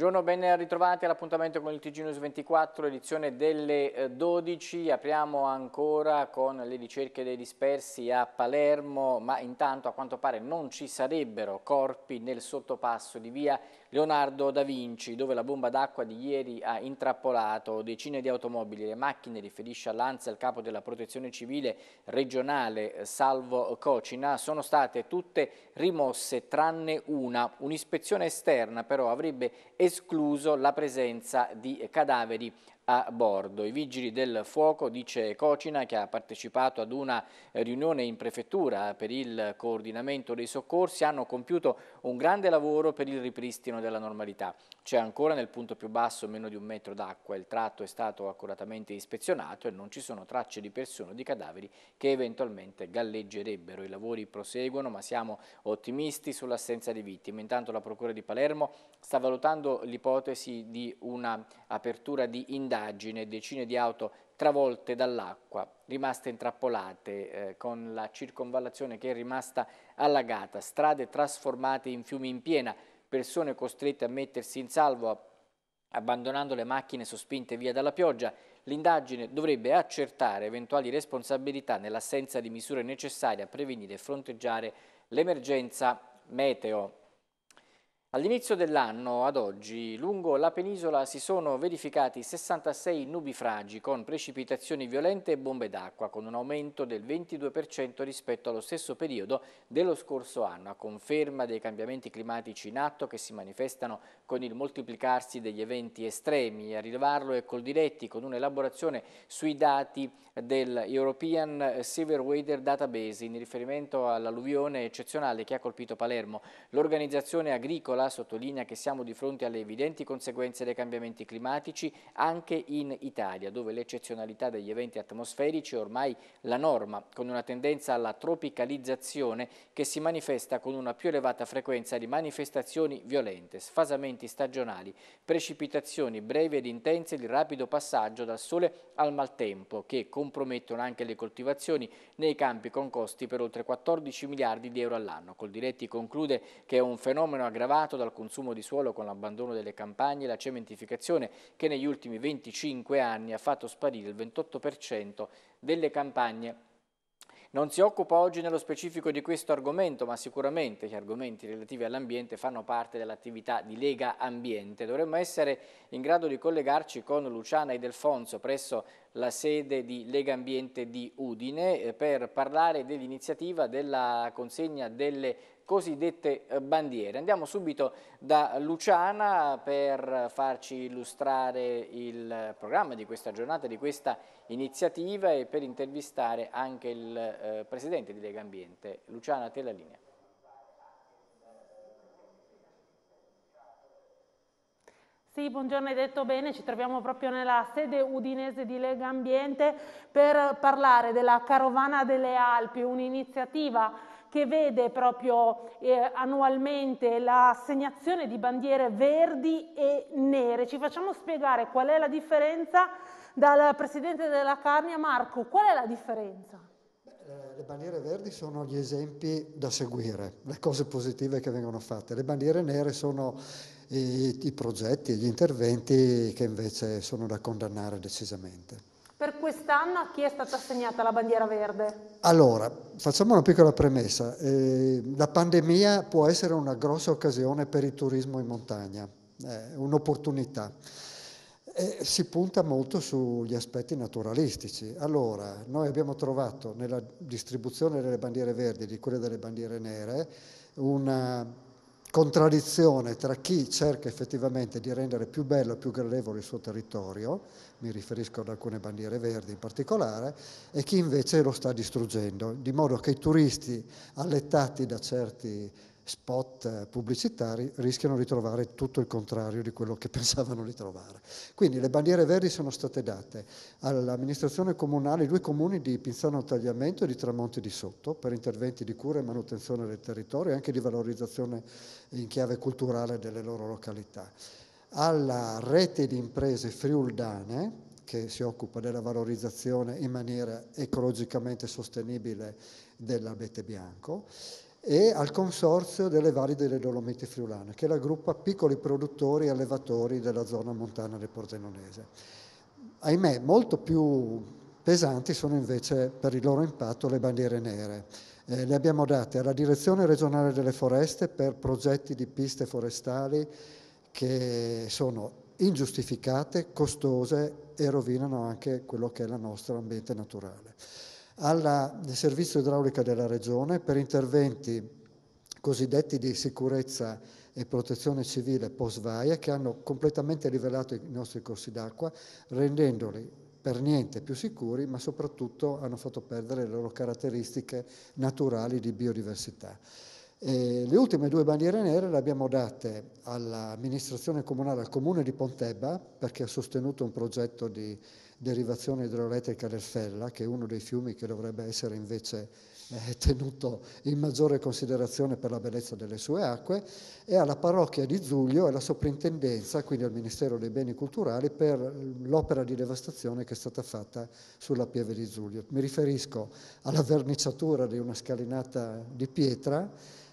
Buongiorno, ben ritrovati all'appuntamento con il TG News 24, edizione delle 12. Eh, Apriamo ancora con le ricerche dei dispersi a Palermo, ma intanto a quanto pare non ci sarebbero corpi nel sottopasso di via Leonardo da Vinci, dove la bomba d'acqua di ieri ha intrappolato decine di automobili e macchine, riferisce all'Anza il capo della protezione civile regionale eh, Salvo Cocina, sono state tutte rimosse tranne una. Un'ispezione esterna però avrebbe escluso la presenza di cadaveri a bordo. I vigili del fuoco, dice Cocina, che ha partecipato ad una riunione in prefettura per il coordinamento dei soccorsi, hanno compiuto un grande lavoro per il ripristino della normalità. C'è ancora nel punto più basso meno di un metro d'acqua, il tratto è stato accuratamente ispezionato e non ci sono tracce di persone o di cadaveri che eventualmente galleggerebbero. I lavori proseguono ma siamo ottimisti sull'assenza di vittime. Intanto la Procura di Palermo sta valutando l'ipotesi di una apertura di indagine stupidaggine, decine di auto travolte dall'acqua, rimaste intrappolate, eh, con la circonvallazione che è rimasta allagata, strade trasformate in fiumi in piena, persone costrette a mettersi in salvo abbandonando le macchine sospinte via dalla pioggia. L'indagine dovrebbe accertare eventuali responsabilità nell'assenza di misure necessarie a prevenire e fronteggiare l'emergenza meteo. All'inizio dell'anno, ad oggi, lungo la penisola si sono verificati 66 nubifragi con precipitazioni violente e bombe d'acqua, con un aumento del 22% rispetto allo stesso periodo dello scorso anno, a conferma dei cambiamenti climatici in atto che si manifestano con il moltiplicarsi degli eventi estremi. A rilevarlo è Coldiretti con un'elaborazione sui dati del European Severe Weather Database in riferimento all'alluvione eccezionale che ha colpito Palermo. L'organizzazione agricola Nicola sottolinea che siamo di fronte alle evidenti conseguenze dei cambiamenti climatici anche in Italia, dove l'eccezionalità degli eventi atmosferici è ormai la norma, con una tendenza alla tropicalizzazione che si manifesta con una più elevata frequenza di manifestazioni violente, sfasamenti stagionali, precipitazioni brevi ed intense di rapido passaggio dal sole al maltempo, che compromettono anche le coltivazioni nei campi con costi per oltre 14 miliardi di euro all'anno. Coldiretti conclude che è un fenomeno aggravato determinato dal consumo di suolo con l'abbandono delle campagne e la cementificazione che negli ultimi 25 anni ha fatto sparire il 28% delle campagne non si occupa oggi nello specifico di questo argomento, ma sicuramente gli argomenti relativi all'ambiente fanno parte dell'attività di Lega Ambiente. Dovremmo essere in grado di collegarci con Luciana e presso la sede di Lega Ambiente di Udine eh, per parlare dell'iniziativa della consegna delle cosiddette eh, bandiere. Andiamo subito da Luciana per farci illustrare il programma di questa giornata, di questa iniziativa e per intervistare anche il eh, presidente di Lega Ambiente. Luciana, a te la linea. Sì, buongiorno, hai detto bene, ci troviamo proprio nella sede udinese di Lega Ambiente per parlare della Carovana delle Alpi, un'iniziativa che vede proprio eh, annualmente l'assegnazione di bandiere verdi e nere. Ci facciamo spiegare qual è la differenza dal presidente della Carnia. Marco, qual è la differenza? Eh, le bandiere verdi sono gli esempi da seguire, le cose positive che vengono fatte. Le bandiere nere sono i, i progetti, gli interventi che invece sono da condannare decisamente. Per quest'anno a chi è stata assegnata la bandiera verde? Allora, facciamo una piccola premessa. Eh, la pandemia può essere una grossa occasione per il turismo in montagna, eh, un'opportunità. Eh, si punta molto sugli aspetti naturalistici. Allora, noi abbiamo trovato nella distribuzione delle bandiere verdi e di quelle delle bandiere nere una contraddizione tra chi cerca effettivamente di rendere più bello e più gradevole il suo territorio, mi riferisco ad alcune bandiere verdi in particolare, e chi invece lo sta distruggendo, di modo che i turisti allettati da certi spot eh, pubblicitari rischiano di trovare tutto il contrario di quello che pensavano di trovare. Quindi le bandiere verdi sono state date all'amministrazione comunale, due comuni di Pinzano Tagliamento e di Tramonti di Sotto, per interventi di cura e manutenzione del territorio e anche di valorizzazione in chiave culturale delle loro località. Alla rete di imprese friuldane, che si occupa della valorizzazione in maniera ecologicamente sostenibile dell'abete bianco, e al consorzio delle valli delle Dolomiti Friulane, che raggruppa piccoli produttori e allevatori della zona montana del Pordenonese. Ahimè, molto più pesanti sono invece per il loro impatto le bandiere nere. Eh, le abbiamo date alla Direzione regionale delle foreste per progetti di piste forestali che sono ingiustificate, costose e rovinano anche quello che è il nostro ambiente naturale al servizio idraulico della Regione per interventi cosiddetti di sicurezza e protezione civile post vaia che hanno completamente rivelato i nostri corsi d'acqua rendendoli per niente più sicuri, ma soprattutto hanno fatto perdere le loro caratteristiche naturali di biodiversità. E eh, le ultime due bandiere nere le abbiamo date all'amministrazione comunale, al comune di Pontebba, perché ha sostenuto un progetto di derivazione idroelettrica del Fella, che è uno dei fiumi che dovrebbe essere invece eh, tenuto in maggiore considerazione per la bellezza delle sue acque, e alla parrocchia di Zuglio e alla soprintendenza, quindi al Ministero dei Beni Culturali, per l'opera di devastazione che è stata fatta sulla pieve di Zuglio. Mi riferisco alla verniciatura di una scalinata di pietra,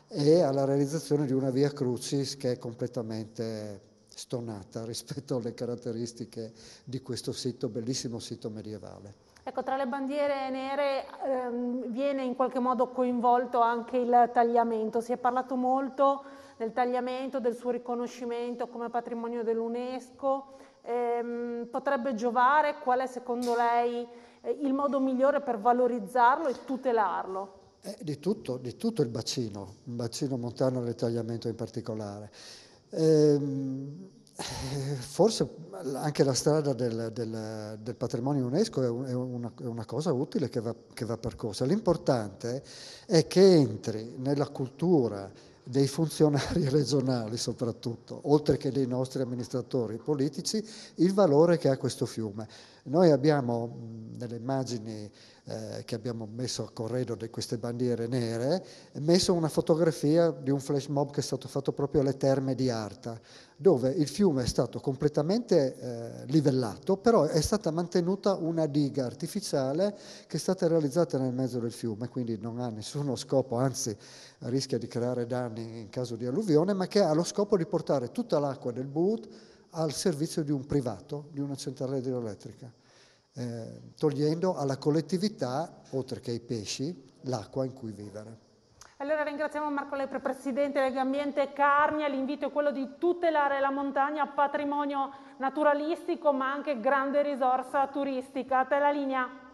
e alla realizzazione di una via crucis che è completamente stonata rispetto alle caratteristiche di questo sito, bellissimo sito medievale. Ecco, tra le bandiere nere ehm, viene in qualche modo coinvolto anche il tagliamento, si è parlato molto del tagliamento, del suo riconoscimento come patrimonio dell'UNESCO, ehm, potrebbe giovare, qual è secondo lei eh, il modo migliore per valorizzarlo e tutelarlo? eh, di, tutto, di, tutto, il bacino, il bacino montano del tagliamento in particolare. Ehm, eh, forse anche la strada del, del, del patrimonio UNESCO è, un, è, una, è, una, cosa utile che va, che va percorsa. L'importante è che entri nella cultura dei funzionari regionali soprattutto, oltre che dei nostri amministratori politici, il valore che ha questo fiume. Noi abbiamo nelle immagini eh, che abbiamo messo a corredo di queste bandiere nere, messo una fotografia di un flash mob che è stato fatto proprio alle terme di Arta, dove il fiume è stato completamente eh, livellato, però è stata mantenuta una diga artificiale che è stata realizzata nel mezzo del fiume, quindi non ha nessuno scopo, anzi rischia di creare danni in caso di alluvione, ma che ha lo scopo di portare tutta l'acqua del boot al servizio di un privato, di una centrale idroelettrica, eh, togliendo alla collettività, oltre che ai pesci, l'acqua in cui vivere. Allora ringraziamo Marco Lepre, Presidente Legambiente Carnia, l'invito è quello di tutelare la montagna, patrimonio naturalistico ma anche grande risorsa turistica. A te la linea.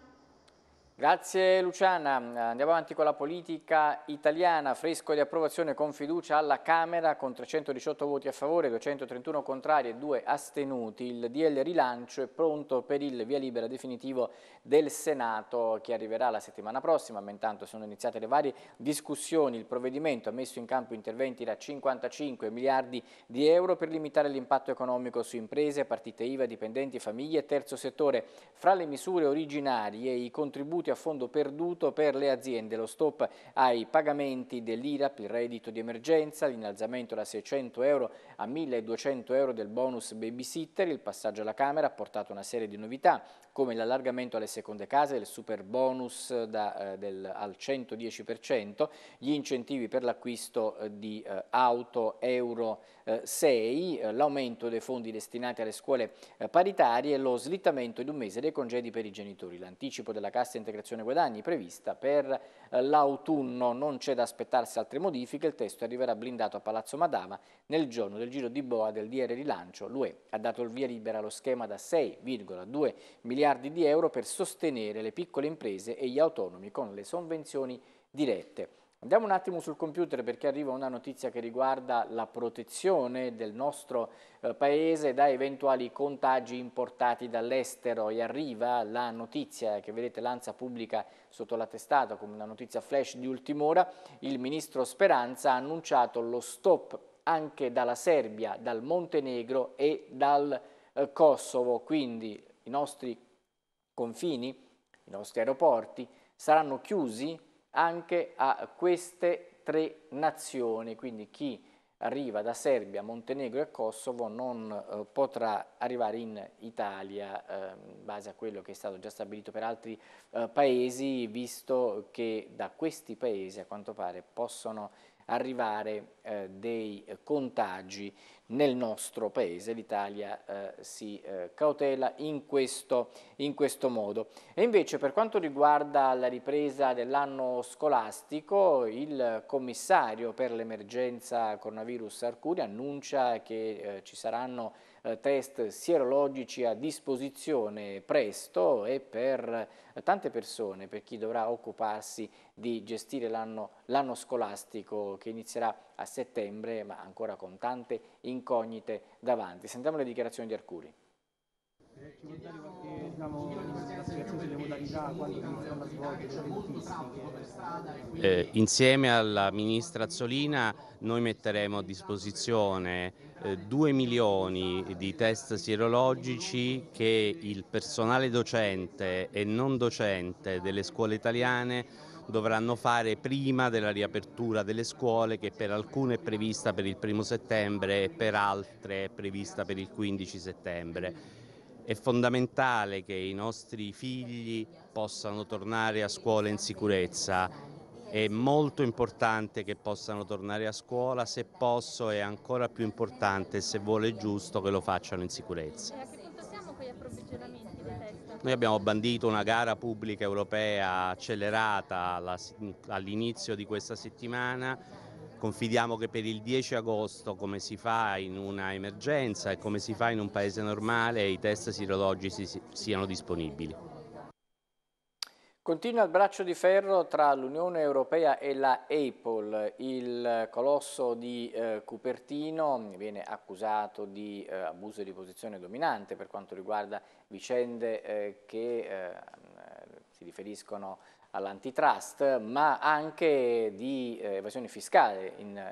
Grazie Luciana, andiamo avanti con la politica italiana, fresco di approvazione con fiducia alla Camera con 318 voti a favore, 231 contrari e 2 astenuti, il DL rilancio è pronto per il via libera definitivo del Senato che arriverà la settimana prossima, ma intanto sono iniziate le varie discussioni, il provvedimento ha messo in campo interventi da 55 miliardi di euro per limitare l'impatto economico su imprese, partite IVA, dipendenti, famiglie e terzo settore, fra le misure originarie i contributi contributi a fondo perduto per le aziende, lo stop ai pagamenti dell'IRAP, il reddito di emergenza, l'innalzamento da 600 euro a 1200 euro del bonus babysitter, il passaggio alla Camera ha portato una serie di novità, come l'allargamento alle seconde case, il super bonus da, eh, del, al 110%, gli incentivi per l'acquisto eh, di eh, auto Euro 6, eh, eh, l'aumento dei fondi destinati alle scuole paritarie, e lo slittamento di un mese dei congedi per i genitori, l'anticipo della cassa integrazione guadagni prevista per l'autunno. Non c'è da aspettarsi altre modifiche, il testo arriverà blindato a Palazzo Madama nel giorno del giro di boa del DR rilancio. L'UE ha dato il via libera allo schema da 6,2 miliardi miliardi di euro per sostenere le piccole imprese e gli autonomi con le sovvenzioni dirette. Andiamo un attimo sul computer perché arriva una notizia che riguarda la protezione del nostro eh, paese da eventuali contagi importati dall'estero e arriva la notizia che vedete l'Ansa pubblica sotto la testata come una notizia flash di ultima ora. Il ministro Speranza ha annunciato lo stop anche dalla Serbia, dal Montenegro e dal eh, Kosovo, quindi i nostri confini, i nostri aeroporti, saranno chiusi anche a queste tre nazioni, quindi chi arriva da Serbia, Montenegro e Kosovo non eh, potrà arrivare in Italia eh, in base a quello che è stato già stabilito per altri eh, paesi, visto che da questi paesi a quanto pare possono arrivare eh, dei contagi nel nostro paese, l'Italia eh, si eh, cautela in questo, in questo, modo. E invece per quanto riguarda la ripresa dell'anno scolastico, il commissario per l'emergenza coronavirus Arcuri annuncia che eh, ci saranno eh, test sierologici a disposizione presto e per eh, tante persone, per chi dovrà occuparsi di gestire l'anno scolastico che inizierà a settembre, ma ancora con tante incognite davanti. Sentiamo le dichiarazioni di Arcuri. Eh, eh, insieme alla ministra Azzolina noi metteremo a disposizione eh, 2 milioni di test sierologici che il personale docente e non docente delle scuole italiane dovranno fare prima della riapertura delle scuole che per alcune è prevista per il primo settembre e per altre è prevista per il 15 settembre. È fondamentale che i nostri figli possano tornare a scuola in sicurezza, è molto importante che possano tornare a scuola, se posso è ancora più importante, se vuole giusto, che lo facciano in sicurezza. Noi abbiamo bandito una gara pubblica europea accelerata all'inizio di questa settimana Confidiamo che per il 10 agosto, come si fa in una emergenza e come si fa in un paese normale, i test sirologici siano disponibili. Continua il braccio di ferro tra l'Unione Europea e la Apple. Il colosso di eh, Cupertino viene accusato di eh, abuso di posizione dominante per quanto riguarda vicende eh, che eh, si riferiscono all'antitrust, ma anche di eh, evasione fiscale, in, in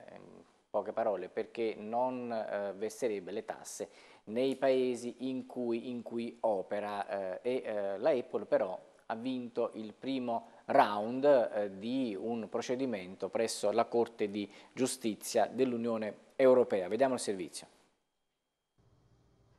poche parole, perché non eh, verserebbe le tasse nei paesi in cui, in cui opera. Eh, e eh, la Apple però ha vinto il primo round eh, di un procedimento presso la Corte di Giustizia dell'Unione Europea. Vediamo il servizio.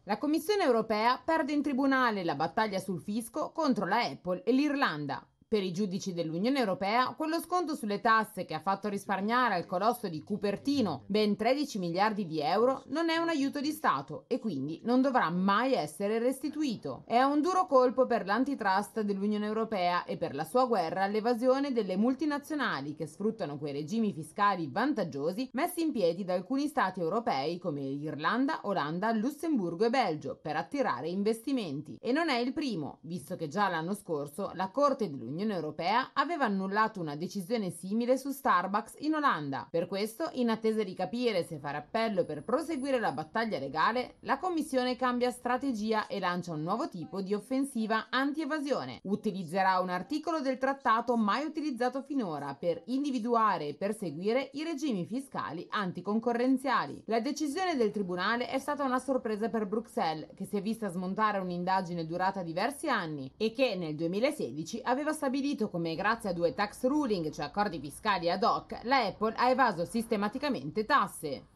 La Commissione europea perde in tribunale la battaglia sul fisco contro la Apple e l'Irlanda. Per i giudici dell'Unione Europea, quello sconto sulle tasse che ha fatto risparmiare al colosso di Cupertino ben 13 miliardi di euro non è un aiuto di Stato e quindi non dovrà mai essere restituito. È un duro colpo per l'antitrust dell'Unione Europea e per la sua guerra all'evasione delle multinazionali che sfruttano quei regimi fiscali vantaggiosi messi in piedi da alcuni Stati europei come Irlanda, Olanda, Lussemburgo e Belgio per attirare investimenti. E non è il primo, visto che già l'anno scorso la Corte dell'Unione l'Unione Europea aveva annullato una decisione simile su Starbucks in Olanda. Per questo, in attesa di capire se fare appello per proseguire la battaglia legale, la Commissione cambia strategia e lancia un nuovo tipo di offensiva anti-evasione. Utilizzerà un articolo del trattato mai utilizzato finora per individuare e perseguire i regimi fiscali anticoncorrenziali. La decisione del Tribunale è stata una sorpresa per Bruxelles, che si è vista smontare un'indagine durata diversi anni e che nel 2016 aveva stabilito stabilito come grazie a due tax ruling, cioè accordi fiscali ad hoc, la Apple ha evaso sistematicamente tasse.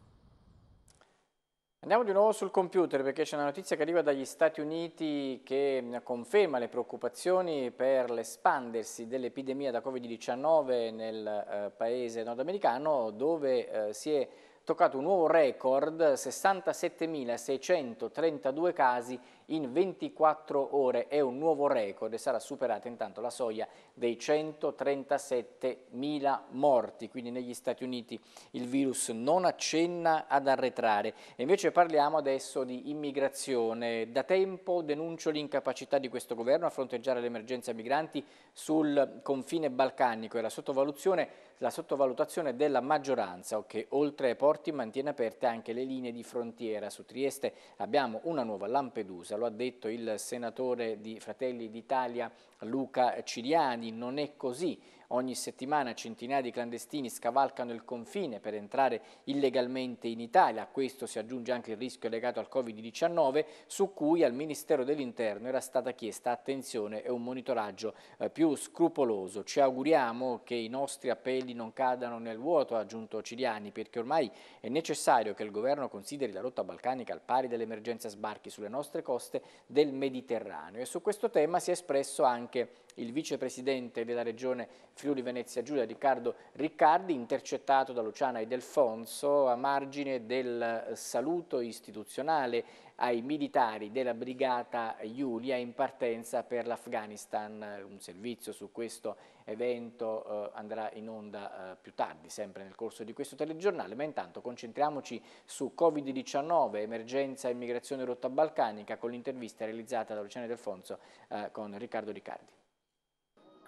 Andiamo di nuovo sul computer perché c'è una notizia che arriva dagli Stati Uniti che mm, conferma le preoccupazioni per l'espandersi dell'epidemia da Covid-19 nel eh, paese nordamericano dove eh, si è toccato un nuovo record, 67.632 casi in 24 ore, è un nuovo record e sarà superata intanto la soglia dei 137.000 morti, quindi negli Stati Uniti il virus non accenna ad arretrare. E invece parliamo adesso di immigrazione, da tempo denuncio l'incapacità di questo governo a fronteggiare l'emergenza migranti sul confine balcanico e la sottovaluzione la sottovalutazione della maggioranza che oltre ai porti mantiene aperte anche le linee di frontiera. Su Trieste abbiamo una nuova Lampedusa, lo ha detto il senatore di Fratelli d'Italia Luca Ciriani, non è così Ogni settimana centinaia di clandestini scavalcano il confine per entrare illegalmente in Italia. A questo si aggiunge anche il rischio legato al Covid-19 su cui al Ministero dell'Interno era stata chiesta attenzione e un monitoraggio eh, più scrupoloso. Ci auguriamo che i nostri appelli non cadano nel vuoto, ha aggiunto Ciliani, perché ormai è necessario che il governo consideri la rotta balcanica al pari dell'emergenza sbarchi sulle nostre coste del Mediterraneo. E su questo tema si è espresso anche il vicepresidente della regione Friuli Venezia Giulia Riccardo Riccardi, intercettato da Luciana e Delfonso a margine del eh, saluto istituzionale ai militari della brigata Giulia in partenza per l'Afghanistan. Eh, un servizio su questo evento eh, andrà in onda eh, più tardi, sempre nel corso di questo telegiornale, ma intanto concentriamoci su Covid-19, emergenza immigrazione rotta balcanica, con l'intervista realizzata da Luciana Delfonso eh, con Riccardo Riccardi.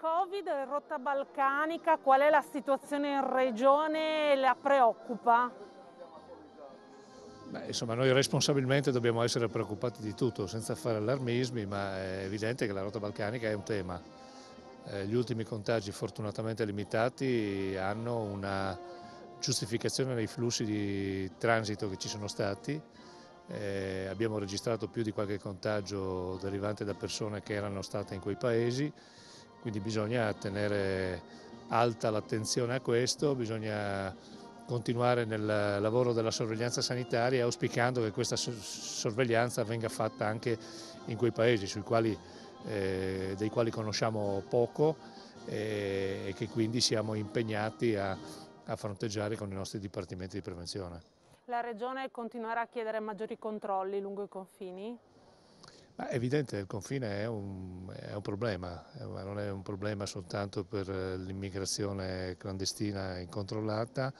Covid, e rotta balcanica, qual è la situazione in regione? La preoccupa? Beh, insomma, noi responsabilmente dobbiamo essere preoccupati di tutto, senza fare allarmismi, ma è evidente che la rotta balcanica è un tema. Eh, gli ultimi contagi, fortunatamente limitati, hanno una giustificazione nei flussi di transito che ci sono stati. Eh, abbiamo registrato più di qualche contagio derivante da persone che erano state in quei paesi. Quindi bisogna tenere alta l'attenzione a questo, bisogna continuare nel lavoro della sorveglianza sanitaria auspicando che questa sorveglianza venga fatta anche in quei paesi quali, eh, dei quali conosciamo poco eh, e che quindi siamo impegnati a, a fronteggiare con i nostri dipartimenti di prevenzione. La Regione continuerà a chiedere maggiori controlli lungo i confini? Ma è evidente che il confine è un, è un, problema, eh, ma non è un problema soltanto per eh, l'immigrazione clandestina incontrollata,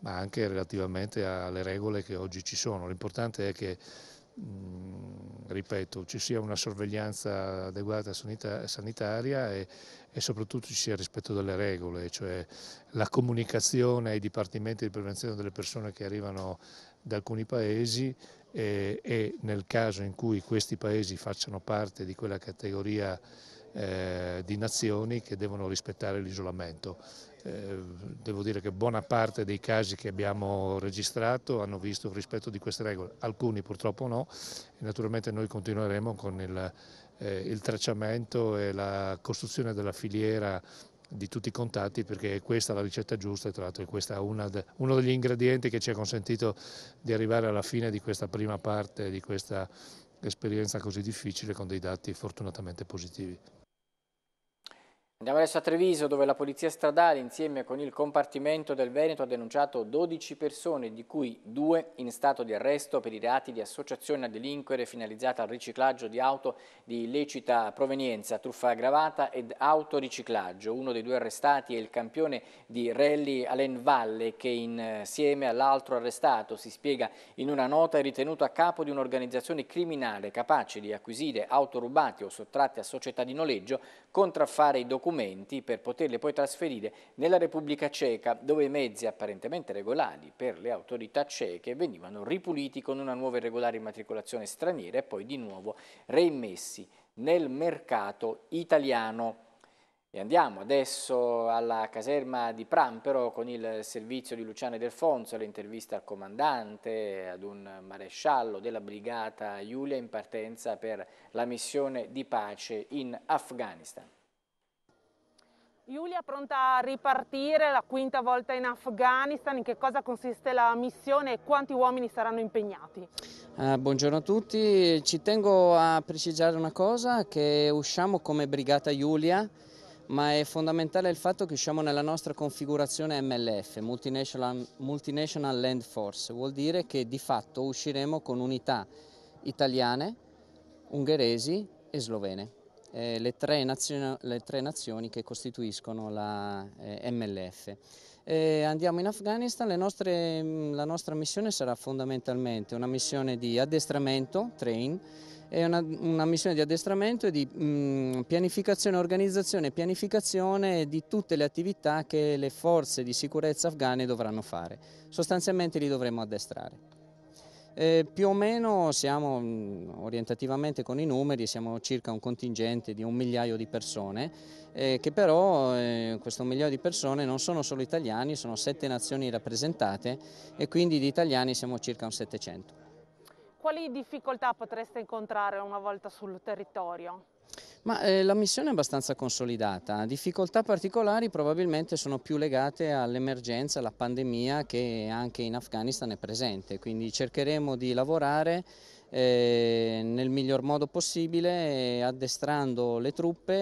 ma anche relativamente alle regole che oggi ci sono. L'importante è che, mh, mm, ripeto, ci sia una sorveglianza adeguata sanitaria e, e soprattutto ci sia rispetto delle regole, cioè la comunicazione ai dipartimenti di prevenzione delle persone che arrivano da alcuni paesi e, e, nel caso in cui questi paesi facciano parte di quella categoria eh, di nazioni che devono rispettare l'isolamento. Eh, devo dire che buona parte dei casi che abbiamo registrato hanno visto il rispetto di queste regole, alcuni purtroppo no e naturalmente noi continueremo con il, eh, il tracciamento e la costruzione della filiera di tutti i contatti perché è questa la ricetta giusta e tra l'altro questa è una, uno degli ingredienti che ci ha consentito di arrivare alla fine di questa prima parte, di questa esperienza così difficile con dei dati fortunatamente positivi. Andiamo adesso a Treviso dove la Polizia Stradale insieme con il compartimento del Veneto ha denunciato 12 persone di cui due in stato di arresto per i reati di associazione a delinquere finalizzata al riciclaggio di auto di illecita provenienza, truffa aggravata ed autoriciclaggio. Uno dei due arrestati è il campione di rally Allen Valle che insieme eh, all'altro arrestato si spiega in una nota è ritenuto a capo di un'organizzazione criminale capace di acquisire auto rubate o sottratte a società di noleggio, contraffare i documenti documenti per poterli poi trasferire nella Repubblica Ceca, dove i mezzi apparentemente regolari per le autorità ceche venivano ripuliti con una nuova e regolare immatricolazione straniera e poi di nuovo reimmessi nel mercato italiano. E andiamo adesso alla caserma di Prampero con il servizio di Luciano Delfonso, l'intervista al comandante, ad un maresciallo della brigata Giulia in partenza per la missione di pace in Afghanistan. Giulia pronta a ripartire la quinta volta in Afghanistan, in che cosa consiste la missione e quanti uomini saranno impegnati? Eh, buongiorno a tutti, ci tengo a precisare una cosa che usciamo come Brigata Giulia ma è fondamentale il fatto che usciamo nella nostra configurazione MLF, Multinational, Multinational Land Force, vuol dire che di fatto usciremo con unità italiane, ungheresi e slovene eh, le, tre le, tre nazioni che costituiscono la eh, MLF. E eh, andiamo in Afghanistan, nostre, mm, la nostra missione sarà fondamentalmente una missione di addestramento, train, è una, una, missione di addestramento e di mh, mm, pianificazione, organizzazione e pianificazione di tutte le attività che le forze di sicurezza afghane dovranno fare. Sostanzialmente li dovremo addestrare. Eh, più o meno siamo mh, mm, orientativamente con i numeri, siamo circa un contingente di un migliaio di persone, eh, che però eh, questo migliaio di persone non sono solo italiani, sono sette nazioni rappresentate e quindi di italiani siamo circa un 700. Quali difficoltà potreste incontrare una volta sul territorio? Ma eh, la missione è abbastanza consolidata, difficoltà particolari probabilmente sono più legate all'emergenza, alla pandemia che anche in Afghanistan è presente, quindi cercheremo di lavorare eh, nel miglior modo possibile, addestrando le truppe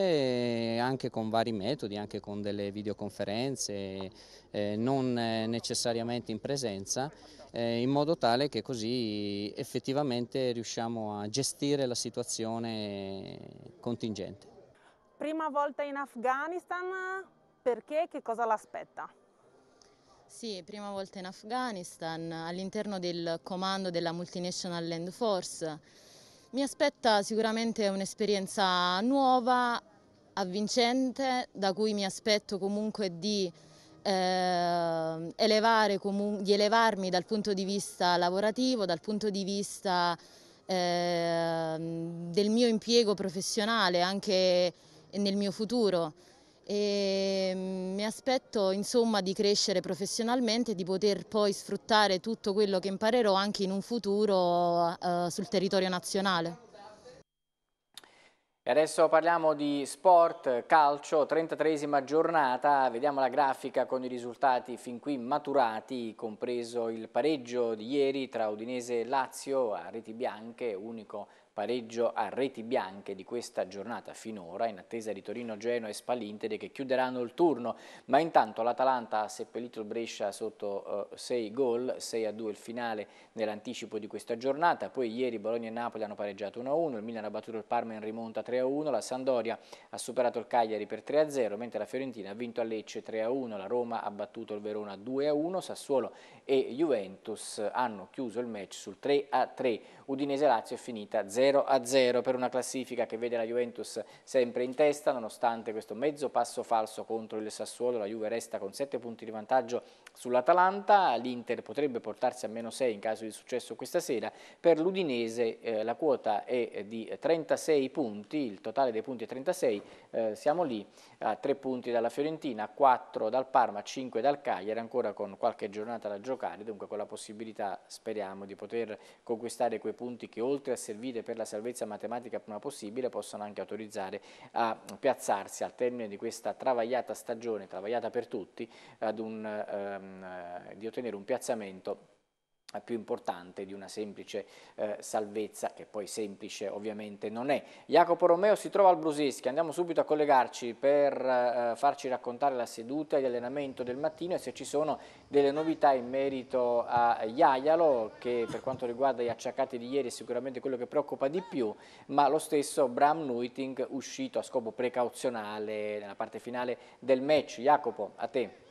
eh, anche con vari metodi, anche con delle videoconferenze, eh, non eh, necessariamente in presenza, eh, in modo tale che così effettivamente riusciamo a gestire la situazione continuamente contingente. Prima volta in Afghanistan, perché che cosa l'aspetta? Sì, prima volta in Afghanistan, all'interno del comando della Multinational Land Force. Mi aspetta sicuramente un'esperienza nuova, avvincente, da cui mi aspetto comunque di, eh, elevare, comu di elevarmi dal punto di vista lavorativo, dal punto di vista Ehm, del mio impiego professionale anche nel mio futuro e ehm, mi aspetto insomma di crescere professionalmente e di poter poi sfruttare tutto quello che imparerò anche in un futuro eh, sul territorio nazionale. E adesso parliamo di sport, calcio, 33esima giornata, vediamo la grafica con i risultati fin qui maturati, compreso il pareggio di ieri tra Udinese e Lazio a reti bianche, unico pareggio a reti bianche di questa giornata finora in attesa di Torino, Genoa e Spalinteri che chiuderanno il turno, ma intanto l'Atalanta ha seppellito il Brescia sotto 6 uh, eh, gol, 6 a 2 il finale nell'anticipo di questa giornata, poi ieri Bologna e Napoli hanno pareggiato 1 a 1, il Milan ha battuto il Parma in rimonta 3 a 1, la Sandoria ha superato il Cagliari per 3 a 0, mentre la Fiorentina ha vinto a Lecce 3 a 1, la Roma ha battuto il Verona 2 a 1, Sassuolo e Juventus hanno chiuso il match sul 3 a 3. Udinese-Lazio è finita 0-0 per una classifica che vede la Juventus sempre in testa, nonostante questo mezzo passo falso contro il Sassuolo, la Juve resta con 7 punti di vantaggio Sull'Atalanta l'Inter potrebbe portarsi a meno 6 in caso di successo questa sera, per l'Udinese eh, la quota è di 36 punti, il totale dei punti è 36, eh, siamo lì a 3 punti dalla Fiorentina, 4 dal Parma, 5 dal Cagliari, ancora con qualche giornata da giocare, dunque con la possibilità speriamo di poter conquistare quei punti che oltre a servire per la salvezza matematica prima possibile possano anche autorizzare a piazzarsi al termine di questa travagliata stagione, travagliata per tutti, ad un... Eh, eh, di ottenere un piazzamento più importante di una semplice eh, salvezza, che poi semplice ovviamente non è. Jacopo Romeo si trova al Brusischi, andiamo subito a collegarci per eh, farci raccontare la seduta di allenamento del mattino e se ci sono delle novità in merito a Iaialo, che per quanto riguarda gli acciaccati di ieri è sicuramente quello che preoccupa di più, ma lo stesso Bram Nuiting uscito a scopo precauzionale nella parte finale del match. Jacopo, a te.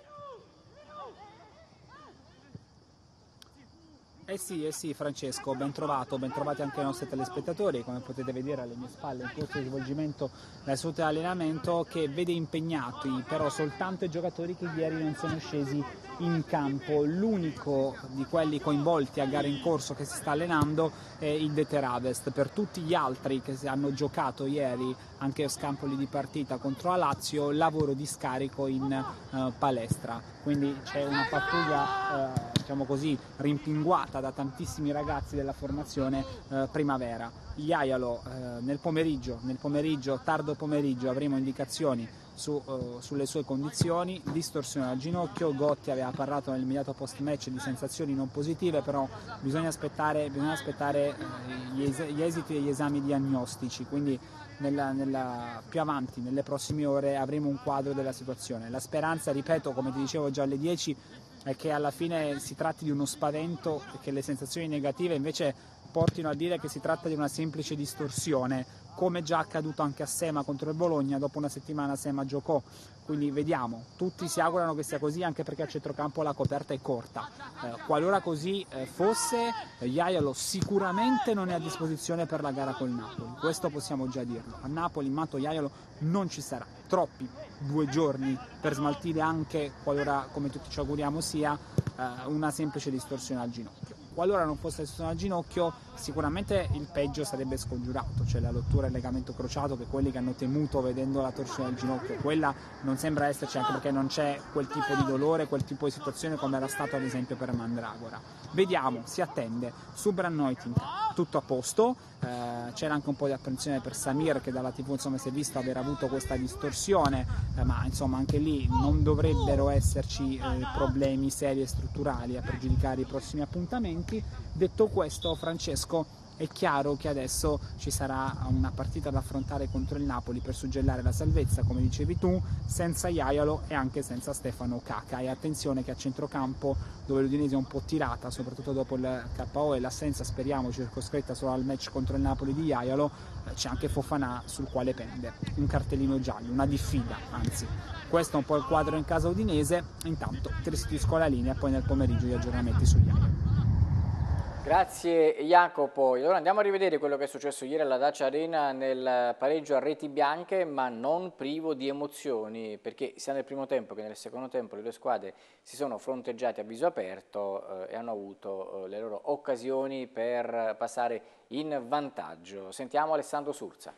Eh sì, eh sì Francesco, ben trovato, ben trovati anche i nostri telespettatori, come potete vedere alle mie spalle in corso di svolgimento la salute allenamento che vede impegnati però soltanto i giocatori che ieri non sono scesi in campo, l'unico di quelli coinvolti a gare in corso che si sta allenando è il De Teravest, per tutti gli altri che hanno giocato ieri anche a scampoli di partita contro la Lazio, lavoro di scarico in uh, palestra, quindi c'è una pattuglia... Uh, diciamo così, rimpinguata da tantissimi ragazzi della formazione eh, primavera. Iaialo eh, nel pomeriggio, nel pomeriggio, tardo pomeriggio avremo indicazioni su, uh, sulle sue condizioni, distorsione al ginocchio, Gotti aveva parlato nell'immediato post match di sensazioni non positive, però bisogna aspettare, bisogna aspettare eh, gli, es- gli, esiti degli esami diagnostici, quindi nella, nella, più avanti, nelle prossime ore avremo un quadro della situazione. La speranza, ripeto, come ti dicevo già alle 10, è che alla fine si tratti di uno spavento e che le sensazioni negative invece portino a dire che si tratta di una semplice distorsione come già accaduto anche a Sema contro il Bologna, dopo una settimana Sema giocò, quindi vediamo, tutti si augurano che sia così anche perché a centrocampo la coperta è corta, eh, qualora così eh, fosse Iaiolo sicuramente non è a disposizione per la gara col Napoli, questo possiamo già dirlo, a Napoli Mato Iaiolo non ci sarà, troppi due giorni per smaltire anche, qualora come tutti ci auguriamo sia, eh, una semplice distorsione al ginocchio, qualora non fosse distorsione al ginocchio Sicuramente il peggio sarebbe scongiurato, cioè la rottura del legamento crociato che quelli che hanno temuto vedendo la torsione del ginocchio, quella non sembra esserci anche perché non c'è quel tipo di dolore, quel tipo di situazione come era stato ad esempio per Mandragora. Vediamo, si attende. Su Brannoiting tutto a posto, eh, c'era anche un po' di apprensione per Samir che dalla tv insomma si è visto aver avuto questa distorsione, eh, ma insomma anche lì non dovrebbero esserci eh, problemi seri e strutturali a pregiudicare i prossimi appuntamenti. Detto questo Francesco tedesco è chiaro che adesso ci sarà una partita da affrontare contro il Napoli per suggellare la salvezza, come dicevi tu, senza Iaiolo e anche senza Stefano Caca. E attenzione che a centrocampo, dove l'Udinese è un po' tirata, soprattutto dopo il KO e l'assenza, speriamo, circoscritta solo al match contro il Napoli di Iaiolo, eh, c'è anche Fofanà sul quale pende un cartellino giallo, una diffida, anzi. Questo è un po' il quadro in casa udinese, intanto ti restituisco la linea e poi nel pomeriggio gli aggiornamenti sugli Iaialo. Grazie Jacopo. Allora andiamo a rivedere quello che è successo ieri alla Dacia Arena nel pareggio a reti bianche, ma non privo di emozioni, perché sia nel primo tempo che nel secondo tempo le due squadre si sono fronteggiate a viso aperto eh, e hanno avuto eh, le loro occasioni per passare in vantaggio. Sentiamo Alessandro Surza.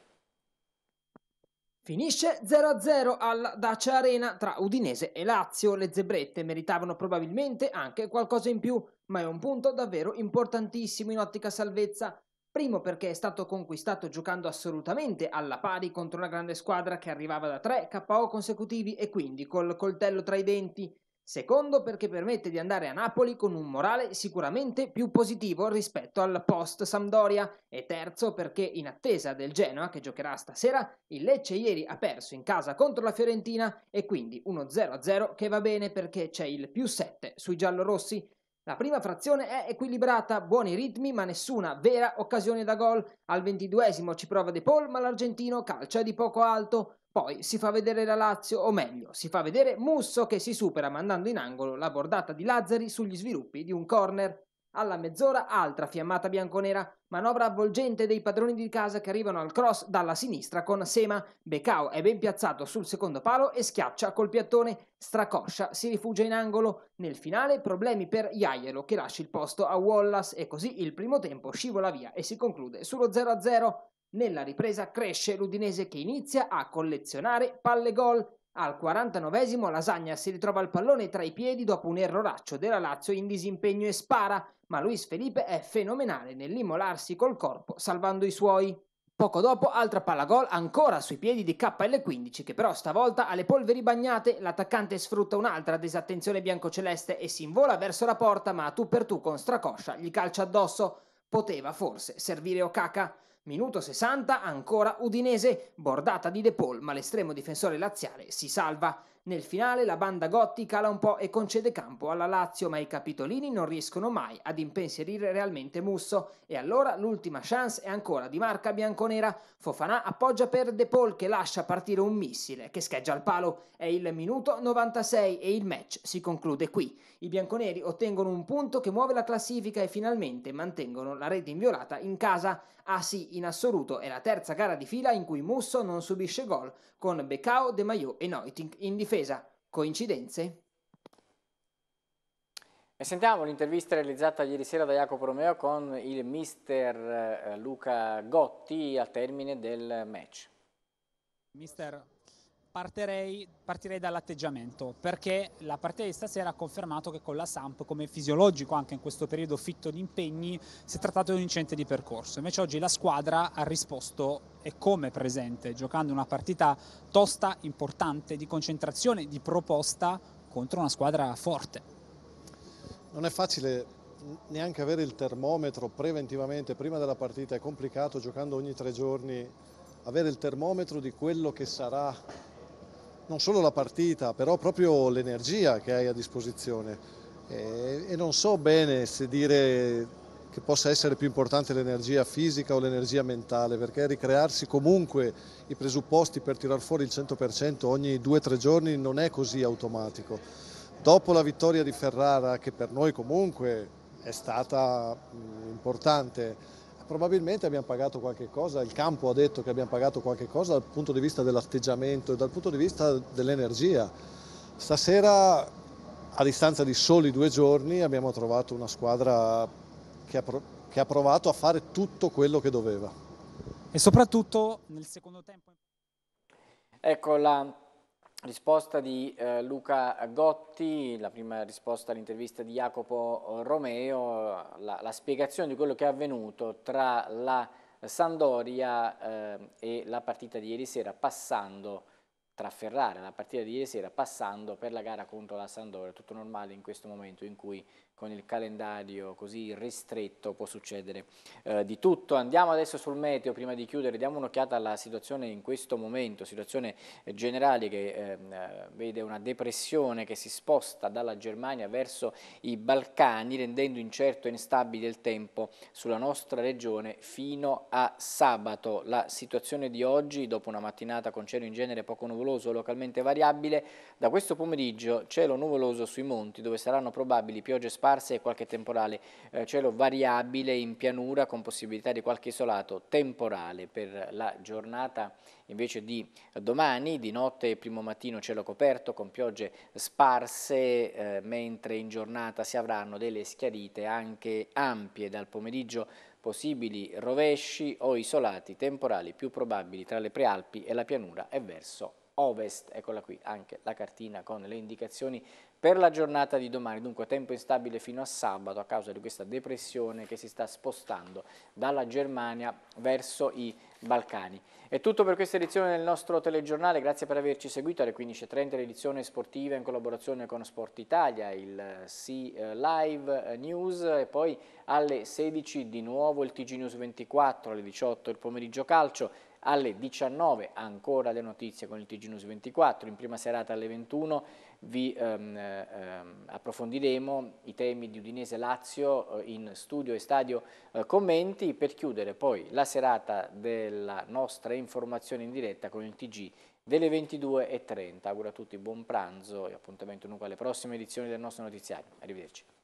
Finisce 0-0 alla Dacia Arena tra Udinese e Lazio. Le zebrette meritavano probabilmente anche qualcosa in più, ma è un punto davvero importantissimo in ottica salvezza. Primo perché è stato conquistato giocando assolutamente alla pari contro una grande squadra che arrivava da 3 KO consecutivi e quindi col coltello tra i denti. Secondo perché permette di andare a Napoli con un morale sicuramente più positivo rispetto al post Sampdoria e terzo perché in attesa del Genoa che giocherà stasera il Lecce ieri ha perso in casa contro la Fiorentina e quindi uno 0-0 che va bene perché c'è il più 7 sui giallorossi. La prima frazione è equilibrata, buoni ritmi ma nessuna vera occasione da gol. Al ventiduesimo ci prova De Paul ma l'argentino calcia di poco alto. Poi si fa vedere la Lazio, o meglio, si fa vedere Musso che si supera mandando in angolo la bordata di Lazzari sugli sviluppi di un corner. Alla mezz'ora altra fiammata bianconera, manovra avvolgente dei padroni di casa che arrivano al cross dalla sinistra con Sema. Becao è ben piazzato sul secondo palo e schiaccia col piattone. Stracoscia si rifugia in angolo. Nel finale problemi per Iaielo che lascia il posto a Wallace e così il primo tempo scivola via e si conclude sullo 0-0. Nella ripresa cresce l'Udinese che inizia a collezionare palle gol al 49esimo Lasagna si ritrova il pallone tra i piedi dopo un erroraccio della Lazio in disimpegno e spara, ma Luis Felipe è fenomenale nell'immolarsi col corpo salvando i suoi. Poco dopo altra palla gol ancora sui piedi di KL15 che però stavolta ha le polveri bagnate, l'attaccante sfrutta un'altra disattenzione biancoceleste e si invola verso la porta ma a tu per tu con Stracoscia gli calcia addosso. Poteva forse servire Okaka. Minuto 60, ancora Udinese, bordata di De Paul, ma l'estremo difensore laziale si salva. Nel finale la banda Gotti cala un po' e concede campo alla Lazio, ma i capitolini non riescono mai ad impensierire realmente Musso. E allora l'ultima chance è ancora di marca bianconera. Fofanà appoggia per De Paul che lascia partire un missile che scheggia al palo. È il minuto 96 e il match si conclude qui. I bianconeri ottengono un punto che muove la classifica e finalmente mantengono la rete inviolata in casa. Ah sì, in assoluto è la terza gara di fila in cui Musso non subisce gol, con Becao, De Maio e Noiting in difesa difesa. Coincidenze? E sentiamo l'intervista realizzata ieri sera da Jacopo Romeo con il mister eh, Luca Gotti al termine del match. Mister, partirei, partirei dall'atteggiamento, perché la partita di stasera ha confermato che con la Samp, come fisiologico anche in questo periodo fitto di impegni, si è trattato di un incidente di percorso. Invece oggi la squadra ha risposto e come presente, giocando una partita tosta, importante, di concentrazione, di proposta contro una squadra forte. Non è facile neanche avere il termometro preventivamente prima della partita, è complicato giocando ogni tre giorni avere il termometro di quello che sarà non solo la partita, però proprio l'energia che hai a disposizione. E, e non so bene se dire che possa essere più importante l'energia fisica o l'energia mentale, perché ricrearsi comunque i presupposti per tirar fuori il 100% ogni 2-3 giorni non è così automatico. Dopo la vittoria di Ferrara, che per noi comunque è stata importante, probabilmente abbiamo pagato qualche cosa, il campo ha detto che abbiamo pagato qualche cosa dal punto di vista dell'atteggiamento e dal punto di vista dell'energia. Stasera, a distanza di soli due giorni, abbiamo trovato una squadra che ha, che ha provato a fare tutto quello che doveva. E soprattutto nel secondo tempo. Ecco la Risposta di eh, Luca Gotti, la prima risposta all'intervista di Jacopo eh, Romeo, la, la, spiegazione di quello che è avvenuto tra la Sandoria eh, e la partita di ieri sera, passando tra Ferrara e la partita di ieri sera, passando per la gara contro la Sandoria, tutto normale in questo momento in cui con il calendario così ristretto può succedere eh, di tutto. Andiamo adesso sul meteo, prima di chiudere diamo un'occhiata alla situazione in questo momento, situazione eh, generale che ehm, eh, vede una depressione che si sposta dalla Germania verso i Balcani rendendo incerto e instabile il tempo sulla nostra regione fino a sabato. La situazione di oggi, dopo una mattinata con cielo in genere poco nuvoloso, localmente variabile, da questo pomeriggio cielo nuvoloso sui monti dove saranno probabili piogge spaziali sparse e qualche temporale, eh, cielo variabile in pianura con possibilità di qualche isolato temporale per la giornata invece di domani, di notte e primo mattino cielo coperto con piogge sparse, eh, mentre in giornata si avranno delle schiarite anche ampie dal pomeriggio possibili rovesci o isolati temporali più probabili tra le prealpi e la pianura e verso ovest. Eccola qui anche la cartina con le indicazioni per la giornata di domani, dunque tempo instabile fino a sabato a causa di questa depressione che si sta spostando dalla Germania verso i Balcani. È tutto per questa edizione del nostro telegiornale, grazie per averci seguito alle 15.30 l'edizione sportiva in collaborazione con Sport Italia, il C eh, eh, Live eh, News e poi alle 16 di nuovo il TG News 24, alle 18 il pomeriggio calcio, alle 19 ancora le notizie con il TG News 24, in prima serata alle 21 vi ehm, ehm, approfondiremo i temi di Udinese Lazio eh, in studio e stadio eh, commenti per chiudere poi la serata della nostra informazione in diretta con il TG delle 22.30. Auguro a tutti buon pranzo e appuntamento dunque alle prossime edizioni del nostro notiziario. Arrivederci.